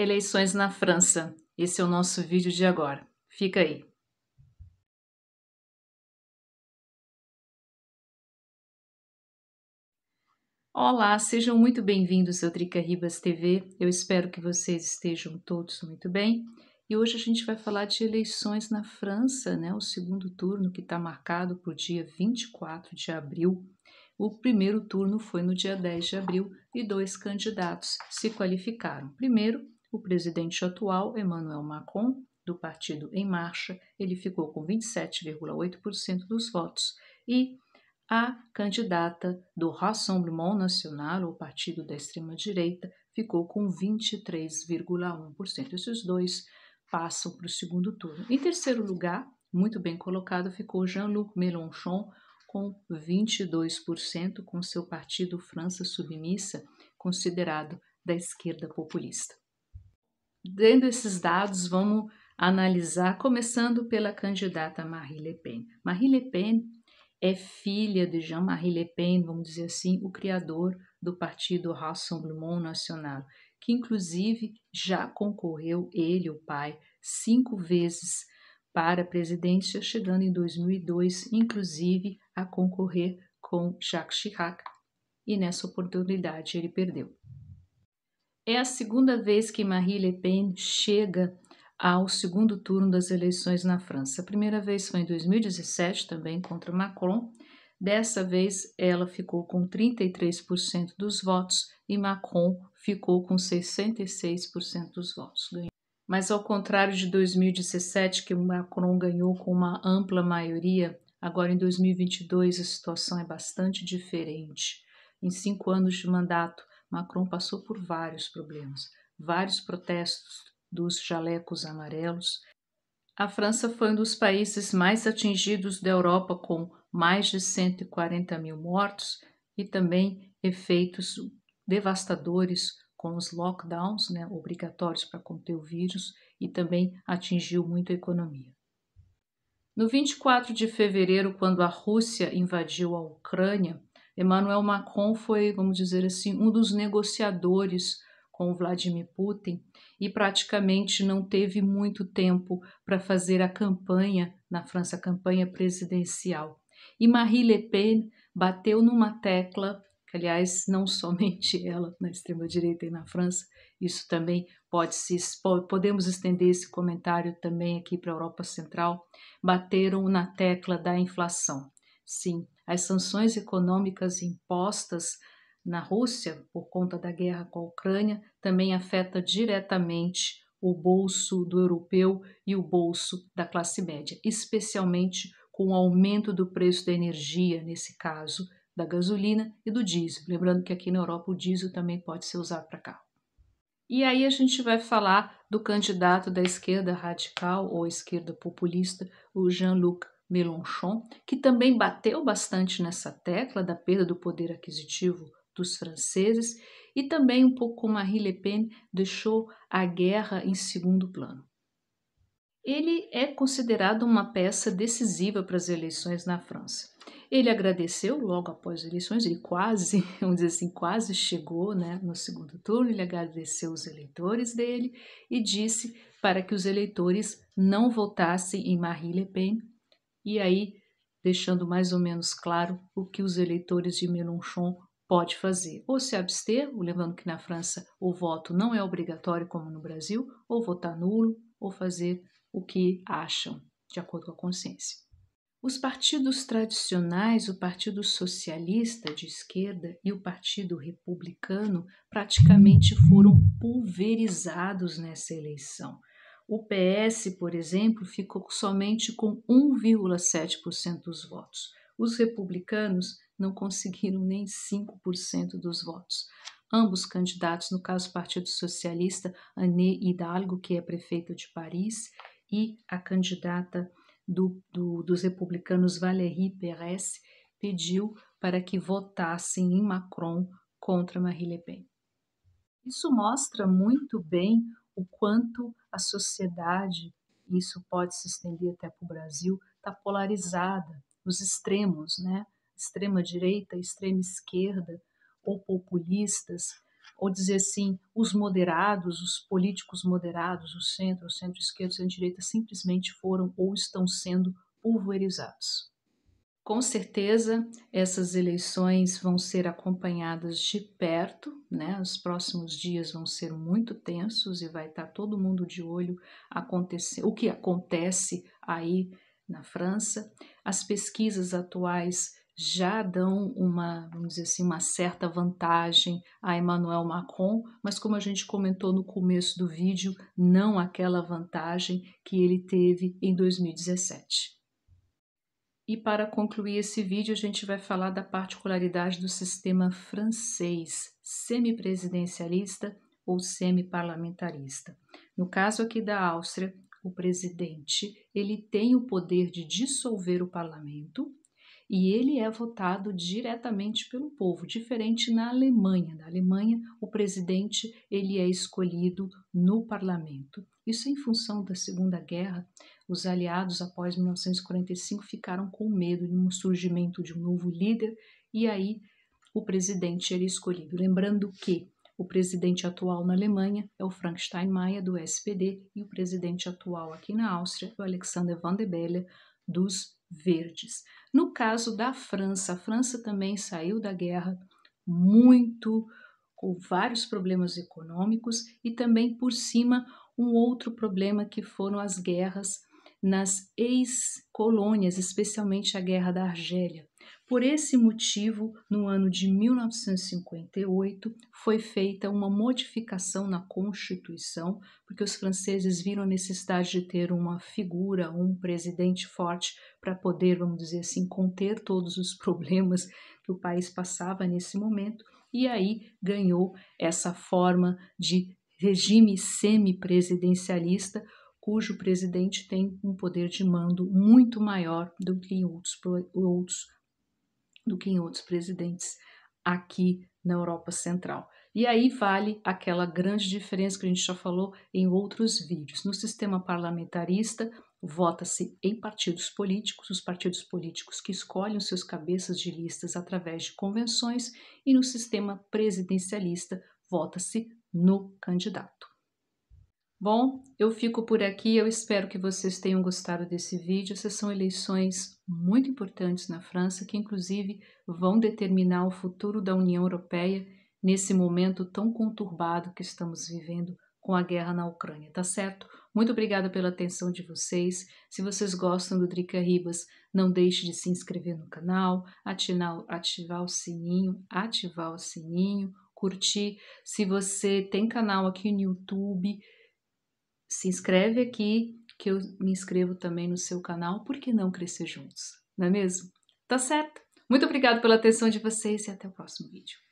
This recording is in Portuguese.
Eleições na França. Esse é o nosso vídeo de agora. Fica aí. Olá, sejam muito bem-vindos ao Drica Ribas TV. Eu espero que vocês estejam todos muito bem. E hoje a gente vai falar de eleições na França, né? O segundo turno que está marcado para o dia 24 de abril. O primeiro turno foi no dia 10 de abril e dois candidatos se qualificaram. Primeiro, o presidente atual, Emmanuel Macron, do Partido Em Marcha, ele ficou com 27,8% dos votos e a candidata do Rassemblement National, o partido da extrema-direita, ficou com 23,1%. Esses dois passam para o segundo turno. Em terceiro lugar, muito bem colocado, ficou Jean-Luc Mélenchon com 22%, com seu partido França Submissa, considerado da esquerda populista. Dando esses dados, vamos analisar, começando pela candidata Marie Le Pen. Marie Le Pen é filha de Jean-Marie Le Pen, vamos dizer assim, o criador do partido Rassemblement National, que inclusive já concorreu, ele, o pai, cinco vezes para a presidência, chegando em 2002, inclusive, a concorrer com Jacques Chirac, e nessa oportunidade ele perdeu. É a segunda vez que Marie Le Pen chega ao segundo turno das eleições na França. A primeira vez foi em 2017, também contra Macron. Dessa vez, ela ficou com 33% dos votos e Macron ficou com 66% dos votos. Mas, ao contrário de 2017, que Macron ganhou com uma ampla maioria, agora em 2022 a situação é bastante diferente. Em cinco anos de mandato, Macron passou por vários problemas, vários protestos dos jalecos amarelos. A França foi um dos países mais atingidos da Europa, com mais de 140 mil mortos e também efeitos devastadores com os lockdowns né, obrigatórios para conter o vírus e também atingiu muito a economia. No 24 de fevereiro, quando a Rússia invadiu a Ucrânia, Emmanuel Macron foi, vamos dizer assim, um dos negociadores com Vladimir Putin e praticamente não teve muito tempo para fazer a campanha na França, a campanha presidencial. E Marie Le Pen bateu numa tecla, que aliás não somente ela na extrema direita e na França, isso também pode se podemos estender esse comentário também aqui para a Europa Central, bateram na tecla da inflação. Sim, as sanções econômicas impostas na Rússia por conta da guerra com a Ucrânia também afeta diretamente o bolso do europeu e o bolso da classe média, especialmente com o aumento do preço da energia, nesse caso da gasolina e do diesel. Lembrando que aqui na Europa o diesel também pode ser usado para carro. E aí a gente vai falar do candidato da esquerda radical ou esquerda populista, o Jean-Luc Melanchon, que também bateu bastante nessa tecla da perda do poder aquisitivo dos franceses, e também um pouco como Marie Le Pen deixou a guerra em segundo plano. Ele é considerado uma peça decisiva para as eleições na França. Ele agradeceu logo após as eleições, ele quase, vamos dizer assim, quase chegou né, no segundo turno, ele agradeceu os eleitores dele e disse para que os eleitores não votassem em Marie Le Pen, e aí deixando mais ou menos claro o que os eleitores de Mélenchon pode fazer, ou se abster, lembrando que na França o voto não é obrigatório como no Brasil, ou votar nulo, ou fazer o que acham, de acordo com a consciência. Os partidos tradicionais, o Partido Socialista de esquerda e o Partido Republicano, praticamente foram pulverizados nessa eleição. O PS, por exemplo, ficou somente com 1,7% dos votos. Os republicanos não conseguiram nem 5% dos votos. Ambos candidatos, no caso Partido Socialista, Anne Hidalgo, que é prefeita de Paris, e a candidata do, do, dos republicanos Valérie Pérez, pediu para que votassem em Macron contra Marie Le Pen. Isso mostra muito bem o quanto a sociedade, e isso pode se estender até para o Brasil, está polarizada, os extremos, né? extrema direita, extrema esquerda, ou populistas, ou dizer assim, os moderados, os políticos moderados, o centro, o centro-esquerda, o centro-direita, simplesmente foram ou estão sendo pulverizados. Com certeza, essas eleições vão ser acompanhadas de perto, né? Os próximos dias vão ser muito tensos e vai estar tá todo mundo de olho acontecer, o que acontece aí na França. As pesquisas atuais já dão uma, vamos dizer assim, uma certa vantagem a Emmanuel Macron, mas como a gente comentou no começo do vídeo, não aquela vantagem que ele teve em 2017. E para concluir esse vídeo, a gente vai falar da particularidade do sistema francês semipresidencialista ou semiparlamentarista. No caso aqui da Áustria, o presidente, ele tem o poder de dissolver o parlamento e ele é votado diretamente pelo povo, diferente na Alemanha. Na Alemanha, o presidente, ele é escolhido no parlamento. Isso em função da Segunda Guerra, os aliados após 1945 ficaram com medo de um surgimento de um novo líder e aí o presidente era escolhido. Lembrando que o presidente atual na Alemanha é o Frank Steinmeier, do SPD, e o presidente atual aqui na Áustria é o Alexander Van der Bellen, dos Verdes. No caso da França, a França também saiu da guerra muito, com vários problemas econômicos e também por cima um outro problema que foram as guerras nas ex-colônias, especialmente a Guerra da Argélia. Por esse motivo, no ano de 1958, foi feita uma modificação na Constituição, porque os franceses viram a necessidade de ter uma figura, um presidente forte, para poder, vamos dizer assim, conter todos os problemas que o país passava nesse momento, e aí ganhou essa forma de regime semi-presidencialista, cujo presidente tem um poder de mando muito maior do que em outros, outros, do que em outros presidentes aqui na Europa Central. E aí vale aquela grande diferença que a gente já falou em outros vídeos. No sistema parlamentarista, vota-se em partidos políticos, os partidos políticos que escolhem seus cabeças de listas através de convenções, e no sistema presidencialista, vota-se no candidato. Bom, eu fico por aqui. Eu espero que vocês tenham gostado desse vídeo. Essas são eleições muito importantes na França, que inclusive vão determinar o futuro da União Europeia nesse momento tão conturbado que estamos vivendo com a guerra na Ucrânia, tá certo? Muito obrigada pela atenção de vocês. Se vocês gostam do Drica Ribas, não deixe de se inscrever no canal, ativar o sininho, ativar o sininho curtir. Se você tem canal aqui no YouTube, se inscreve aqui, que eu me inscrevo também no seu canal, porque não crescer juntos, não é mesmo? Tá certo? Muito obrigado pela atenção de vocês e até o próximo vídeo.